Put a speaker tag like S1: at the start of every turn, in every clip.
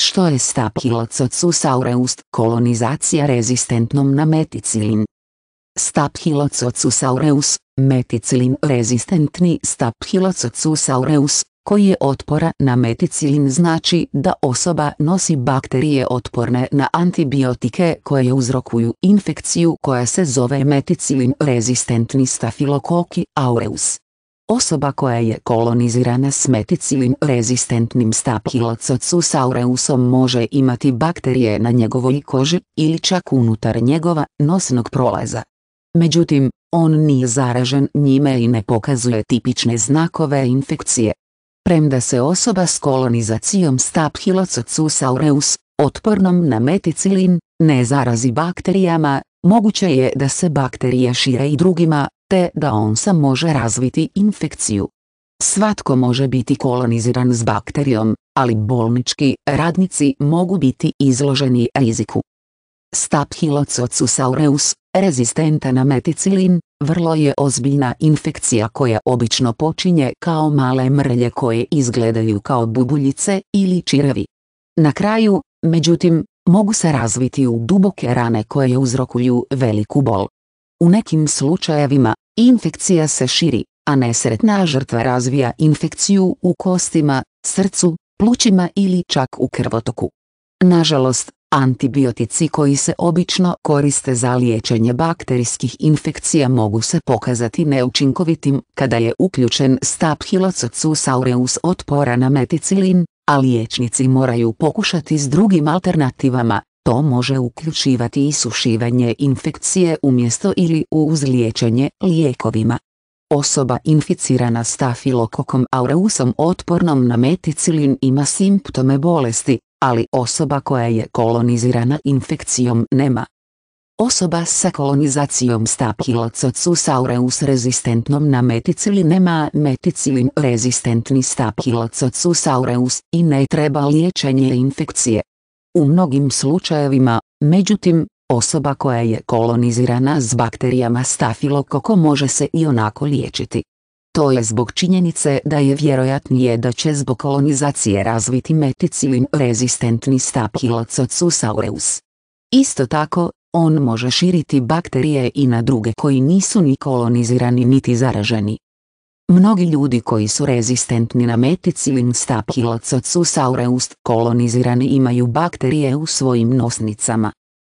S1: što je Staphylococcus aureus, kolonizacija rezistentnom na meticilin. Staphylococcus aureus, meticilin rezistentni Staphylococcus aureus, koji je otpora na meticilin znači da osoba nosi bakterije otporne na antibiotike koje uzrokuju infekciju koja se zove meticilin rezistentni stafilokoki aureus. Osoba koja je kolonizirana meticilin rezistentnim aureusom može imati bakterije na njegovoj koži ili čak unutar njegova nosnog prolaza. Međutim, on nije zaražen njime i ne pokazuje tipične znakove infekcije. Premda se osoba s kolonizacijom Staphylococcus otpornom na meticilin, ne zarazi bakterijama, moguće je da se bakterije šire i drugima, te da on sam može razviti infekciju. Svatko može biti koloniziran s bakterijom, ali bolnički radnici mogu biti izloženi riziku. Staphylococcus aureus, rezistenta na meticilin, vrlo je ozbiljna infekcija koja obično počinje kao male mrlje koje izgledaju kao bubuljice ili čirevi. Na kraju, međutim, mogu se razviti u duboke rane koje uzrokuju veliku bol. U nekim slučajevima, infekcija se širi, a nesretna žrtva razvija infekciju u kostima, srcu, plućima ili čak u krvotoku. Nažalost, antibiotici koji se obično koriste za liječenje bakterijskih infekcija mogu se pokazati neučinkovitim kada je uključen Staphylococcus aureus otpora na meticilin, a liječnici moraju pokušati s drugim alternativama, to može uključivati isušivanje infekcije umjesto ili uz liječenje lijekovima. Osoba inficirana stafilokokom aureusom otpornom na meticilin ima simptome bolesti, ali osoba koja je kolonizirana infekcijom nema. Osoba sa kolonizacijom staphylococcus aureus rezistentnom na meticilin nema meticilin rezistentni staphylococcus aureus i ne treba liječenje infekcije. U mnogim slučajevima, međutim, osoba koja je kolonizirana s bakterijama stafilokoko može se i onako liječiti. To je zbog činjenice da je vjerojatnije da će zbog kolonizacije razviti meticilin rezistentni staphylococcus aureus. Isto tako, on može širiti bakterije i na druge koji nisu ni kolonizirani niti zaraženi. Mnogi ljudi koji su rezistentni na meticilin staphylococcus kolonizirani imaju bakterije u svojim nosnicama.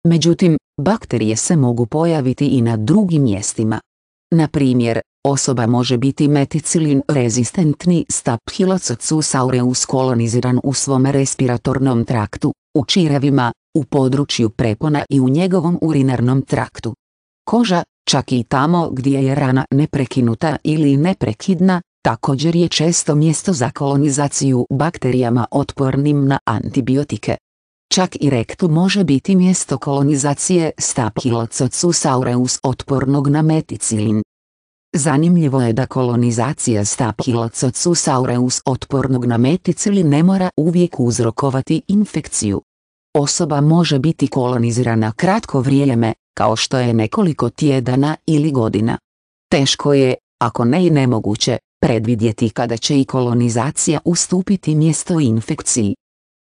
S1: Međutim, bakterije se mogu pojaviti i na drugim mjestima. Na primjer, osoba može biti meticilin rezistentni staphylococcus aureus koloniziran u svom respiratornom traktu, u čirevima, u području prepona i u njegovom urinarnom traktu. Koža, čak i tamo gdje je rana neprekinuta ili neprekidna, također je često mjesto za kolonizaciju bakterijama otpornim na antibiotike. Čak i rektu može biti mjesto kolonizacije Staphylococcus otpornog na meticilin. Zanimljivo je da kolonizacija Staphylococcus aureus otpornog na meticilin ne mora uvijek uzrokovati infekciju. Osoba može biti kolonizirana kratko vrijeme, kao što je nekoliko tjedana ili godina. Teško je, ako ne i nemoguće, predvidjeti kada će i kolonizacija ustupiti mjesto infekciji.